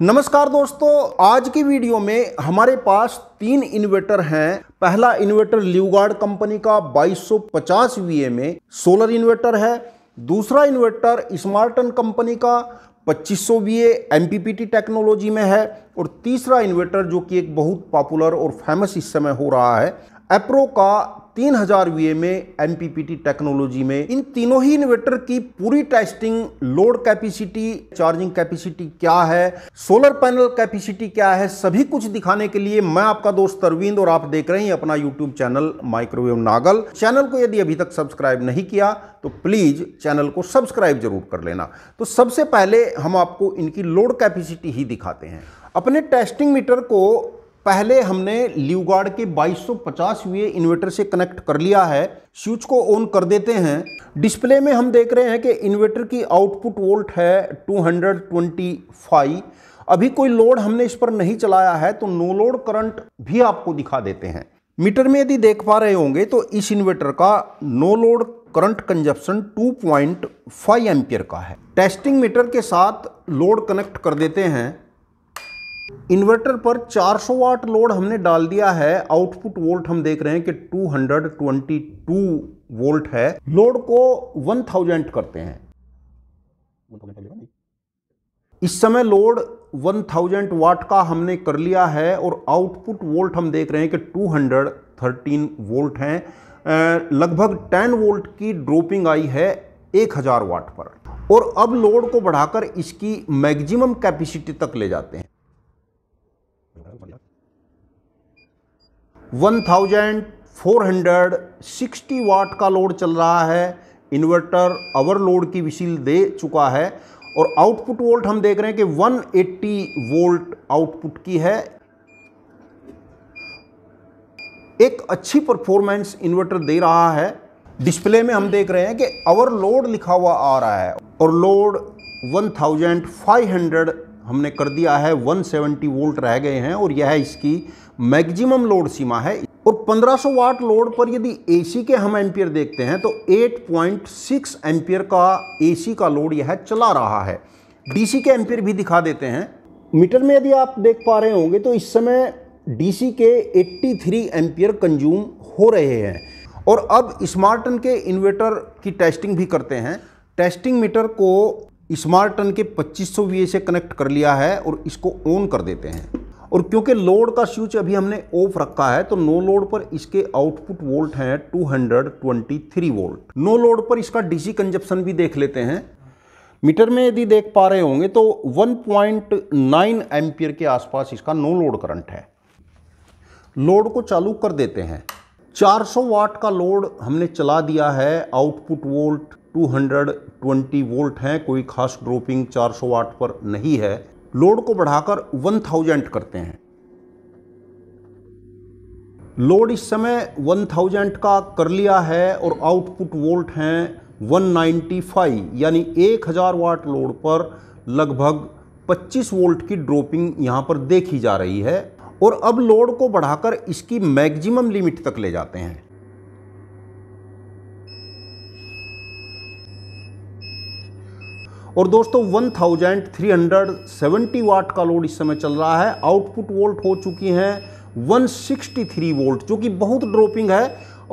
नमस्कार दोस्तों आज की वीडियो में हमारे पास तीन इन्वर्टर हैं पहला इन्वर्टर ल्यूगार्ड कंपनी का 2250 ए में सोलर इन्वर्टर है दूसरा इन्वर्टर स्मार्टन कंपनी का 2500 वीए एमपीपीटी टेक्नोलॉजी में है और तीसरा इन्वेटर जो कि एक बहुत पॉपुलर और फेमस इस समय हो रहा है एप्रो का 3000 हज़ार वी में एम टेक्नोलॉजी में इन तीनों ही इन्वर्टर की पूरी testing load capacity charging capacity क्या है सोलर पैनल कैपेसिटी क्या है सभी कुछ दिखाने के लिए मैं आपका दोस्त अरविंद और आप देख रहे हैं अपना YouTube channel microwave Nagal channel को यदि अभी तक सब्सक्राइब नहीं किया तो प्लीज़ चैनल को सब्सक्राइब जरूर कर लेना तो सबसे पहले हम आपको इनकी लोड कैपेसिटी ही दिखाते हैं अपने टेस्टिंग मीटर को पहले हमने ल्यूगार्ड के 2250 यूए इन्वर्टर से कनेक्ट कर लिया है स्विच को ऑन कर देते हैं डिस्प्ले में हम देख रहे हैं कि इन्वर्टर की आउटपुट वोल्ट है 225 अभी कोई लोड हमने इस पर नहीं चलाया है तो नो लोड करंट भी आपको दिखा देते हैं मीटर में यदि देख पा रहे होंगे तो इस इन्वर्टर का no load current consumption 2.5 point का है टेस्टिंग मीटर के साथ लोड कनेक्ट कर देते हैं इन्वर्टर पर 400 वाट लोड हमने डाल दिया है आउटपुट वोल्ट हम देख रहे हैं कि 222 वोल्ट है लोड को 1000 करते हैं इस समय लोड 1000 वाट का हमने कर लिया है और आउटपुट वोल्ट हम देख रहे हैं कि 213 वोल्ट हैं लगभग 10 वोल्ट की ड्रॉपिंग आई है 1000 वाट पर और अब लोड को बढ़ाकर इसकी मैक्सिमम कैपेसिटी तक ले जाते हैं 1460 वाट का लोड चल रहा है इन्वर्टर अवर लोड की विशील दे चुका है और आउटपुट वोल्ट हम देख रहे हैं कि 180 वोल्ट आउटपुट की है एक अच्छी परफॉर्मेंस इन्वर्टर दे रहा है डिस्प्ले में हम देख रहे हैं कि अवर लोड लिखा हुआ आ रहा है और लोड 1500 हमने कर दिया है 170 वोल्ट रह गए हैं और यह है इसकी मैक्सिमम लोड सीमा है और 1500 वाट लोड पर यदि एसी के हम एम्पियर देखते हैं तो 8.6 पॉइंट का एसी का लोड यह चला रहा है डीसी के एम्पियर भी दिखा देते हैं मीटर में यदि आप देख पा रहे होंगे तो इस समय डीसी के 83 एम्पियर कंज्यूम हो रहे हैं और अब स्मार्टन के इन्वर्टर की टेस्टिंग भी करते हैं टेस्टिंग मीटर को स्मार्ट टन के 2500 सौ से कनेक्ट कर लिया है और इसको ऑन कर देते हैं और क्योंकि लोड का स्विच अभी हमने ऑफ रखा है तो नो लोड पर इसके आउटपुट वोल्ट हैं 223 वोल्ट नो लोड पर इसका डीसी कंजप्शन भी देख लेते हैं मीटर में यदि देख पा रहे होंगे तो 1.9 पॉइंट के आसपास इसका नो लोड करंट है लोड को चालू कर देते हैं 400 वाट का लोड हमने चला दिया है आउटपुट वोल्ट 220 वोल्ट हैं कोई खास ड्रॉपिंग 400 वाट पर नहीं है लोड को बढ़ाकर 1000 करते हैं लोड इस समय 1000 का कर लिया है और आउटपुट वोल्ट हैं 195 यानी 1000 वाट लोड पर लगभग 25 वोल्ट की ड्रॉपिंग यहां पर देखी जा रही है और अब लोड को बढ़ाकर इसकी मैक्सिमम लिमिट तक ले जाते हैं और दोस्तों 1370 वाट का लोड इस समय चल रहा है आउटपुट वोल्ट हो चुकी हैं 163 वोल्ट जो कि बहुत ड्रॉपिंग है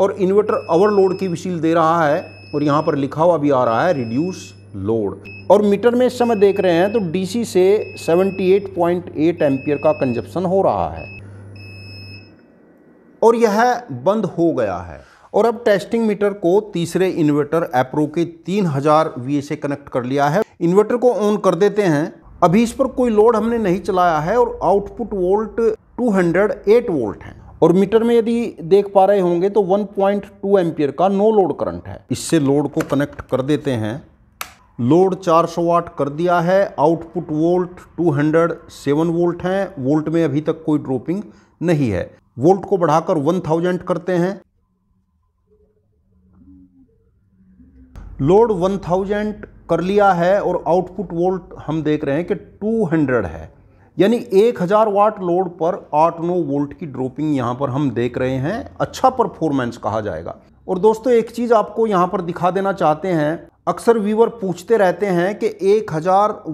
और इन्वर्टर ओवरलोड की विशील दे रहा है और यहाँ पर लिखा हुआ भी आ रहा है रिड्यूस लोड और मीटर में इस समय देख रहे हैं तो डीसी से 78.8 एट का कंजप्शन हो रहा है और यह बंद हो गया है और अब टेस्टिंग मीटर को तीसरे इन्वर्टर एप्रो के 3000 हजार से कनेक्ट कर लिया है इन्वर्टर को ऑन कर देते हैं अभी इस पर कोई लोड हमने नहीं चलाया है और आउटपुट वोल्ट 208 वोल्ट है और मीटर में यदि देख पा रहे होंगे तो 1.2 पॉइंट का नो लोड करंट है इससे लोड को कनेक्ट कर देते हैं लोड 400 वाट कर दिया है आउटपुट वोल्ट 207 वोल्ट है वोल्ट में अभी तक कोई ड्रॉपिंग नहीं है वोल्ट को बढ़ाकर 1000 करते हैं लोड 1000 कर लिया है और आउटपुट वोल्ट हम देख रहे हैं कि 200 है यानी 1000 वाट लोड पर 8 नौ वोल्ट की ड्रॉपिंग यहाँ पर हम देख रहे हैं अच्छा परफॉर्मेंस कहा जाएगा और दोस्तों एक चीज़ आपको यहाँ पर दिखा देना चाहते हैं अक्सर व्यूवर पूछते रहते हैं कि एक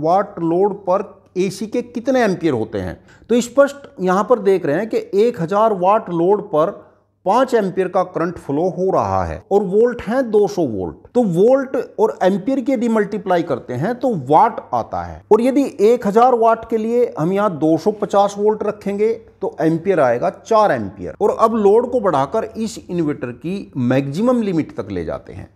वाट लोड पर ए के कितने एम्पियर होते हैं तो स्पष्ट यहाँ पर देख रहे हैं कि एक वाट लोड पर पांच एम्पियर का करंट फ्लो हो रहा है और वोल्ट है 200 वोल्ट तो वोल्ट और एम्पियर के यदि मल्टीप्लाई करते हैं तो वाट आता है और यदि 1000 वाट के लिए हम यहाँ 250 वोल्ट रखेंगे तो एम्पियर आएगा चार एम्पियर और अब लोड को बढ़ाकर इस इन्वर्टर की मैक्सिमम लिमिट तक ले जाते हैं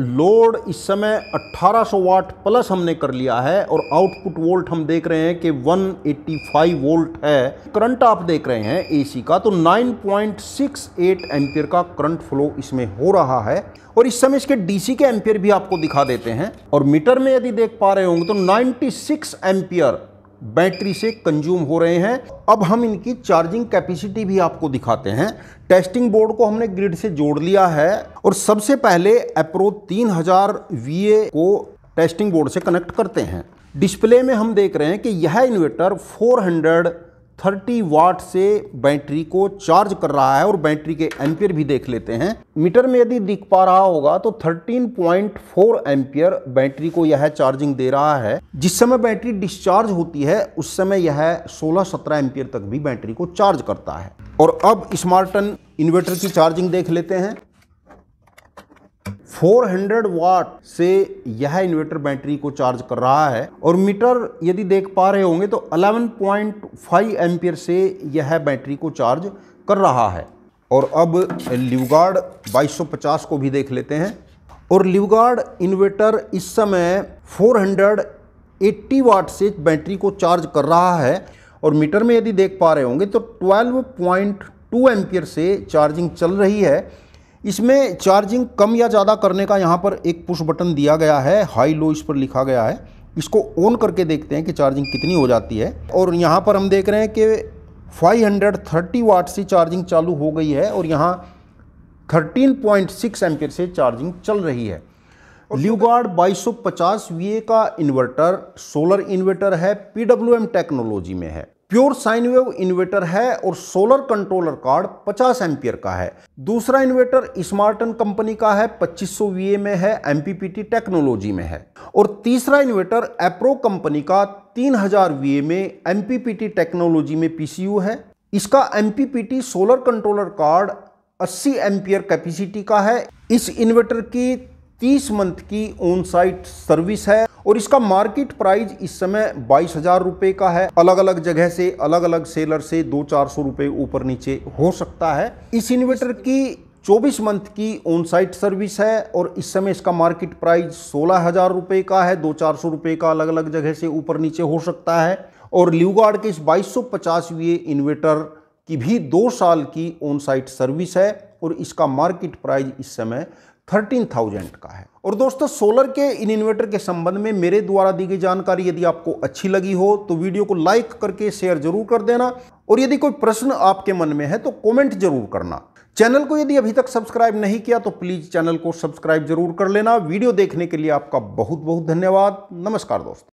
लोड इस समय 1800 वाट प्लस हमने कर लिया है और आउटपुट वोल्ट हम देख रहे हैं कि 185 वोल्ट है करंट आप देख रहे हैं एसी का तो 9.68 एम्पियर का करंट फ्लो इसमें हो रहा है और इस समय इसके डीसी के एम्पियर भी आपको दिखा देते हैं और मीटर में यदि देख पा रहे होंगे तो 96 एम्पियर बैटरी से कंज्यूम हो रहे हैं अब हम इनकी चार्जिंग कैपेसिटी भी आपको दिखाते हैं टेस्टिंग बोर्ड को हमने ग्रिड से जोड़ लिया है और सबसे पहले अप्रो 3000 हज़ार को टेस्टिंग बोर्ड से कनेक्ट करते हैं डिस्प्ले में हम देख रहे हैं कि यह इन्वर्टर 400 थर्टी वाट से बैटरी को चार्ज कर रहा है और बैटरी के एम्पियर भी देख लेते हैं मीटर में यदि दिख पा रहा होगा तो 13.4 एम्पियर बैटरी को यह चार्जिंग दे रहा है जिस समय बैटरी डिस्चार्ज होती है उस समय यह 16-17 एम्पियर तक भी बैटरी को चार्ज करता है और अब स्मार्टन इन्वर्टर की चार्जिंग देख लेते हैं 400 वाट से यह इन्वर्टर बैटरी को चार्ज कर रहा है और मीटर यदि देख पा रहे होंगे तो 11.5 पॉइंट से यह बैटरी को चार्ज कर रहा है और अब ल्यूगार्ड 2250 को भी देख लेते हैं और ल्यूगार्ड इन्वर्टर इस समय 480 वाट से बैटरी को चार्ज कर रहा है और मीटर में यदि देख पा रहे होंगे तो 12.2 पॉइंट से चार्जिंग चल रही है इसमें चार्जिंग कम या ज़्यादा करने का यहाँ पर एक पुश बटन दिया गया है हाई लो इस पर लिखा गया है इसको ऑन करके देखते हैं कि चार्जिंग कितनी हो जाती है और यहाँ पर हम देख रहे हैं कि 530 वाट से चार्जिंग चालू हो गई है और यहाँ 13.6 पॉइंट से चार्जिंग चल रही है ल्यूगार्ड 2250 वीए का इन्वर्टर सोलर इन्वर्टर है पी टेक्नोलॉजी में है प्योर साइन वेव इन्वेटर है और सोलर कंट्रोलर कार्ड 50 एम्पियर का है दूसरा इन्वेटर स्मार्टन कंपनी का है 2500 वीए में है एमपीपीटी टेक्नोलॉजी में है और तीसरा इन्वेटर एप्रो कंपनी का 3000 वीए में एमपीपीटी टेक्नोलॉजी में पीसीयू है इसका MPPT solar controller card 80 ampere capacity का है इस इन्वेटर की 30 मंथ की ऑन साइट सर्विस है और इसका मार्केट प्राइस इस समय बाईस हज़ार रुपये का है अलग अलग जगह से अलग अलग सेलर से दो चार सौ रुपये ऊपर नीचे हो सकता है इस इन्वर्टर की 24 मंथ की ऑन साइट सर्विस है और इस समय इसका मार्केट प्राइस सोलह हज़ार रुपये का है दो चार सौ रुपये का अलग अलग जगह से ऊपर नीचे हो सकता है और ल्यूगार्ड के इस बाईस सौ इन्वेटर की भी दो साल की ऑन साइट सर्विस है और इसका मार्केट प्राइस इस समय थर्टीन थाउजेंड का है और दोस्तों सोलर के इन इन्वर्टर के संबंध में मेरे द्वारा दी गई जानकारी यदि आपको अच्छी लगी हो तो वीडियो को लाइक करके शेयर जरूर कर देना और यदि कोई प्रश्न आपके मन में है तो कमेंट जरूर करना चैनल को यदि अभी तक सब्सक्राइब नहीं किया तो प्लीज़ चैनल को सब्सक्राइब जरूर कर लेना वीडियो देखने के लिए आपका बहुत बहुत धन्यवाद नमस्कार दोस्तों